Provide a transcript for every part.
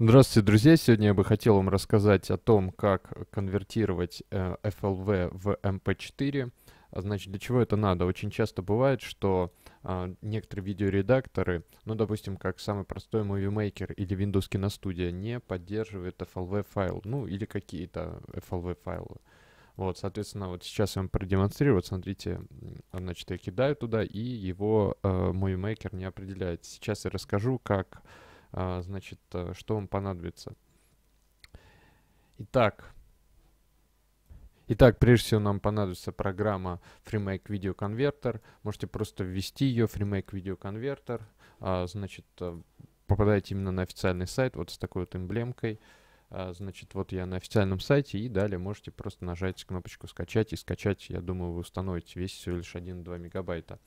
Здравствуйте, друзья! Сегодня я бы хотел вам рассказать о том, как конвертировать э, FLV в MP4. А, значит, для чего это надо? Очень часто бывает, что э, некоторые видеоредакторы, ну, допустим, как самый простой Movie Maker или Windows Киностудия, не поддерживают FLV файл, ну, или какие-то FLV файлы. Вот, соответственно, вот сейчас я вам продемонстрирую. Вот смотрите, значит, я кидаю туда, и его э, Movie Maker не определяет. Сейчас я расскажу, как а, значит, э, что вам понадобится. Итак, Итак, прежде всего нам понадобится программа FreeMake Video Converter. Можете просто ввести ее, FreeMake Video Converter. А, значит, э, попадаете именно на официальный сайт, вот с такой вот эмблемкой. А, значит, вот я на официальном сайте, и далее можете просто нажать кнопочку «Скачать» и скачать, я думаю, вы установите весь всего лишь 1-2 мегабайта.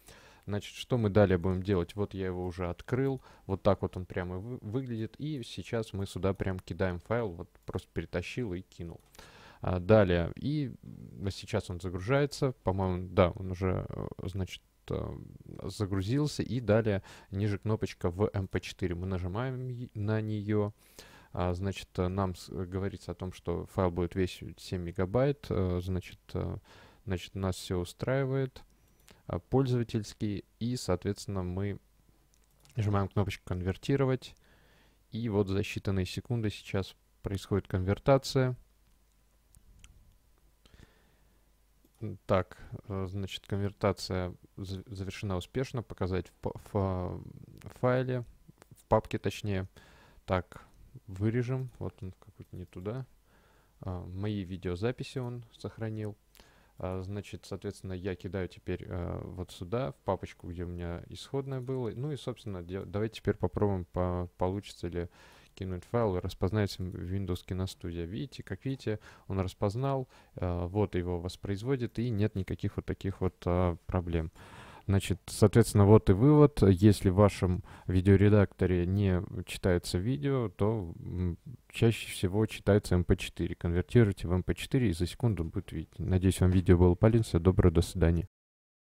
Значит, что мы далее будем делать? Вот я его уже открыл, вот так вот он прямо выглядит, и сейчас мы сюда прям кидаем файл, вот просто перетащил и кинул. А, далее, и сейчас он загружается, по-моему, да, он уже, э, значит, э, загрузился, и далее ниже кнопочка в mp4. Эм мы нажимаем на нее, а, значит, э, нам говорится о том, что файл будет весить 7 мегабайт, значит, значит, нас все устраивает. Э, пользовательский. И, соответственно, мы нажимаем кнопочку «Конвертировать». И вот за считанные секунды сейчас происходит конвертация. Так, э, значит, конвертация завершена успешно. Показать в, в, в файле, в папке точнее. Так, вырежем. Вот он какой-то не туда. А, мои видеозаписи он сохранил. А, значит, соответственно, я кидаю теперь а, вот сюда, в папочку, где у меня исходное было, Ну и, собственно, давайте теперь попробуем, по получится ли кинуть файл и распознать Windows Киностудия. Видите, как видите, он распознал, а, вот его воспроизводит, и нет никаких вот таких вот проблем. Значит, соответственно, вот и вывод. Если в вашем видеоредакторе не читается видео, то чаще всего читается MP4. Эм Конвертируйте в MP4 эм и за секунду будет видеть. Надеюсь, вам видео было полезно. Доброго, до свидания.